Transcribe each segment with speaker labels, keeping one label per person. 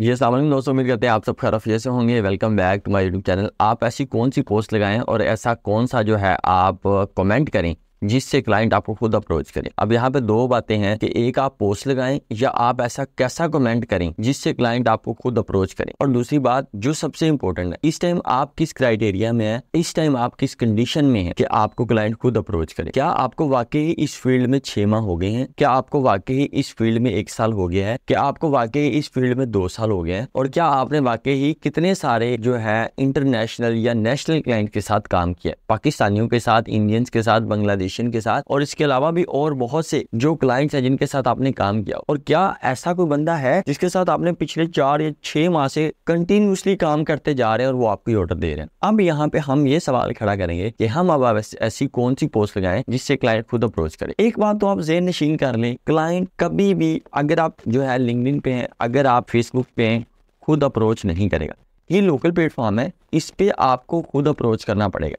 Speaker 1: ये सामने दोस्तों उम्मीद करते हैं आप सब खैर से होंगे welcome back to my YouTube channel आप ऐसी कौन सी पोस्ट लगाएं और ऐसा कौन सा जो है आप कमेंट करें जिससे क्लाइंट आपको खुद अप्रोच करे अब यहाँ पे दो बातें हैं कि एक आप पोस्ट लगाएं या आप ऐसा कैसा कमेंट करें जिससे क्लाइंट आपको खुद अप्रोच करे और दूसरी बात जो सबसे इम्पोर्टेंट है इस टाइम आप किस क्राइटेरिया में है इस टाइम आप किस कंडीशन में है कि आपको क्लाइंट खुद अप्रोच करे क्या आपको वाकई इस फील्ड में छह माह हो गए हैं क्या आपको वाकई इस फील्ड में एक साल हो गया है क्या आपको वाकई इस फील्ड में दो साल हो गया है और क्या आपने वाकई ही कितने सारे जो है इंटरनेशनल या नेशनल क्लाइंट के साथ काम किया पाकिस्तानियों के साथ इंडियंस के साथ बांग्लादेश ऑर्गेनाइजेशन के साथ और इसके अलावा भी और बहुत से जो क्लाइंट्स हैं जिनके साथ आपने काम किया और क्या ऐसा कोई बंदा है जिसके साथ आपने पिछले चार या छह माह से कंटिन्यूसली काम करते जा रहे हैं और वो आपको ऑर्डर दे रहे हैं अब यहाँ पे हम ये सवाल खड़ा करेंगे कि हम अब ऐसी कौन सी पोस्ट लगाए जिससे क्लाइंट खुद अप्रोच करे एक बात तो आप जेन नशीन कर लें क्लाइंट कभी भी अगर आप जो है लिंकडिन पे हैं अगर आप फेसबुक पे हैं खुद अप्रोच नहीं करेगा ये लोकल प्लेटफॉर्म है इस पे आपको खुद अप्रोच करना पड़ेगा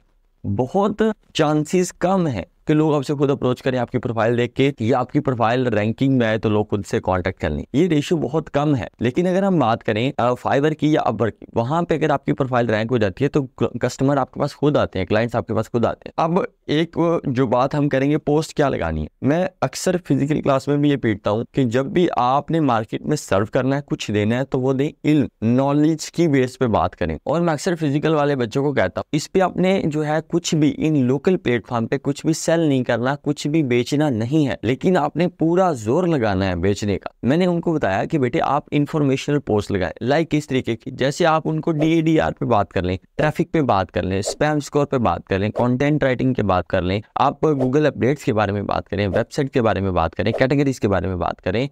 Speaker 1: बहुत चांसेस कम है कि लोग आपसे खुद अप्रोच करें आपकी प्रोफाइल देख के या आपकी प्रोफाइल रैंकिंग में आए तो लोग खुद से कॉन्टेक्ट कर लें ये रेशियो बहुत कम है लेकिन अगर हम बात करें फाइवर की या अपवर की वहां पे अगर आपकी प्रोफाइल रैंक हो जाती है तो कस्टमर आपके पास खुद आते हैं क्लाइंट्स आपके पास खुद आते हैं अब एक जो बात हम करेंगे पोस्ट क्या लगानी है मैं अक्सर फिजिकल क्लास में भी ये पीटता हूँ कि जब भी आपने मार्केट में सर्व करना है कुछ देना है तो वो दें इल नॉलेज की बेस पे बात करें और मैं अक्सर फिजिकल वाले बच्चों को कहता हूँ इस पे आपने जो है कुछ भी इन लोकल प्लेटफॉर्म पे कुछ भी सेल नहीं करना कुछ भी बेचना नहीं है लेकिन आपने पूरा जोर लगाना है बेचने का मैंने उनको बताया कि बेटे आप इन्फॉर्मेशनल पोस्ट लगाए लाइक इस तरीके की जैसे आप उनको डी पे बात कर लें ट्रैफिक पे बात कर लें स्पैम स्कोर पे बात कर लें कॉन्टेंट राइटिंग के बात बात कर लें आप गूगल अपडेट्स के बारे में बात करें वेबसाइट के बारे में बात करें कैटेगरीज के बारे में बात करें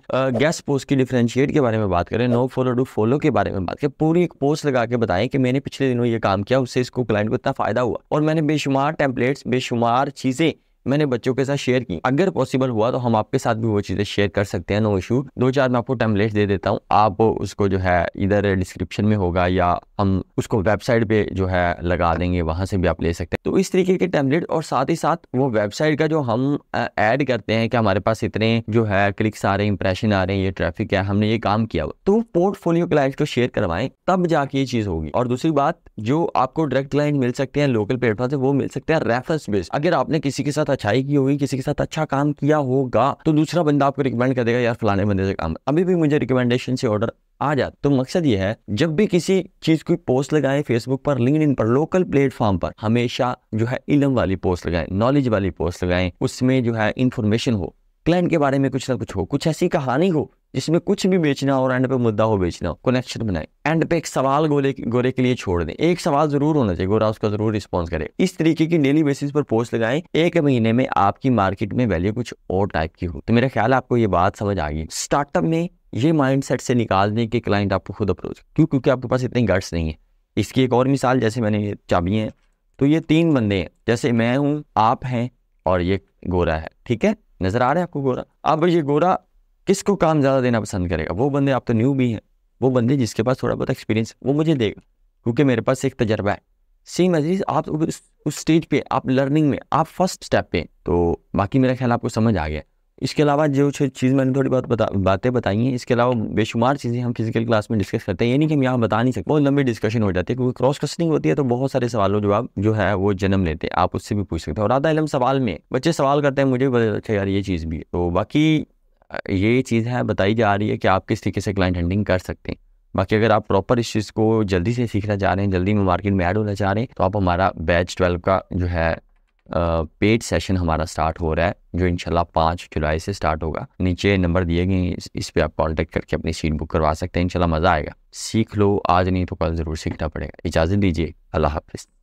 Speaker 1: गैस पोस्ट की डिफ्रेंशिएट के बारे में बात करें नो फॉलो डू फॉलो के बारे में बात करें पूरी एक पोस्ट लगा के बताएं कि मैंने पिछले दिनों ये काम किया उससे इसको क्लाइंट को इतना फायदा हुआ और मैंने बेशुमार टेम्पलेट्स बेशुमार चीज़ें मैंने बच्चों के साथ शेयर की अगर पॉसिबल हुआ तो हम आपके साथ भी वो चीज़ें शेयर कर सकते हैं नो इशू दो चार मैं आपको टेम्पलेट दे देता हूँ आप उसको जो है इधर डिस्क्रिप्शन में होगा या हम उसको वेबसाइट पे जो है लगा देंगे वहां से भी आप ले सकते हैं तो इस तरीके के टेम्पलेट और साथ ही साथ वो वेबसाइट का जो हम ऐड करते हैं कि हमारे पास इतने जो है क्लिक्स आ रहे हैं इंप्रेशन आ रहे हैं ये ट्रैफिक है हमने ये काम किया तो पोर्टफोलियो क्लाइंट को शेयर करवाएं तब जाके ये चीज़ होगी और दूसरी बात जो आपको डायरेक्ट क्लाइंट मिल सकते हैं लोकल प्लेटफॉर्म से वो मिल सकते हैं रेफरेंस बेस्ड अगर आपने किसी के साथ अच्छाई की होगी किसी के साथ अच्छा काम किया होगा तो दूसरा बंदा आपको रिकमेंड कर देगा यार फलाने बंदे से काम अभी भी मुझे रिकमेंडेशन से ऑर्डर आ जा तो मकसद ये है जब भी किसी चीज की पोस्ट लगाए फेसबुक पर लिंक पर लोकल प्लेटफॉर्म पर हमेशा जो है इलम वाली पोस्ट लगाए नॉलेज वाली पोस्ट लगाए उसमें जो है इन्फॉर्मेशन हो क्लाइंट के बारे में कुछ ना कुछ हो कुछ ऐसी कहानी हो जिसमें कुछ भी बेचना और एंड पे मुद्दा हो बेचना कनेक्शन बनाए एंड पे एक सवाल गोरे गोरे के लिए छोड़ दें एक सवाल जरूर होना चाहिए गोरा उसका जरूर रिस्पॉन्स करे इस तरीके की डेली बेसिस पर पोस्ट लगाएं एक महीने में आपकी मार्केट में वैल्यू कुछ और टाइप की हो तो मेरा ख्याल आपको ये बात समझ आ गई स्टार्टअप में ये माइंडसेट से निकाल दें कि क्लाइंट आपको खुद अप्रोच क्यों क्योंकि आपके पास इतने गट्स नहीं है इसकी एक और मिसाल जैसे मैंने ये चाबी है तो ये तीन बंदे हैं जैसे मैं हूँ आप हैं और ये गोरा है ठीक है नजर आ रहा है आपको गोरा अब ये गोरा किसको काम ज़्यादा देना पसंद करेगा वो बंदे आप तो न्यू भी हैं वो बंदे जिसके पास थोड़ा बहुत एक्सपीरियंस वो मुझे देगा क्योंकि मेरे पास एक तजर्बा है सेम अजीज आप उस स्टेज पे आप लर्निंग में आप फर्स्ट स्टेप पे तो बाकी मेरा ख्याल आपको समझ आ गया इसके अलावा जो चीज़ मैंने थोड़ी बहुत बता बातें बताई हैं इसके अलावा बेशुमार चीज़ें हम फिजिकल क्लास में डिस्कस करते हैं ये नहीं कि हम यहाँ बता नहीं सकते बहुत लंबी डिस्कशन हो जाती है क्योंकि क्रॉस क्वेश्चनिंग होती है तो बहुत सारे सवालों जवाब जो है वो जन्म लेते हैं आप उससे भी पूछ सकते हैं और आधा इलम सवाल में बच्चे सवाल करते हैं मुझे अच्छा यार ये चीज़ भी तो बाकी ये चीज़ है बताई जा रही है कि आप किस तरीके से क्लाइंट हंडिंग कर सकते हैं बाकी अगर आप प्रॉपर इस चीज़ को जल्दी से सीखना चाह रहे हैं जल्दी में मार्केट में ऐड होना चाह रहे हैं तो आप हमारा बैच ट्वेल्व का जो है पेड सेशन हमारा स्टार्ट हो रहा है जो इंशाल्लाह पाँच जुलाई से स्टार्ट होगा नीचे नंबर दिए गए इस, इस पर आप कॉन्टेक्ट करके अपनी सीट बुक करवा सकते हैं इंशाल्लाह मज़ा आएगा सीख लो आज नहीं तो कल ज़रूर सीखना पड़ेगा इजाज़त दीजिए अल्लाह हाफिज़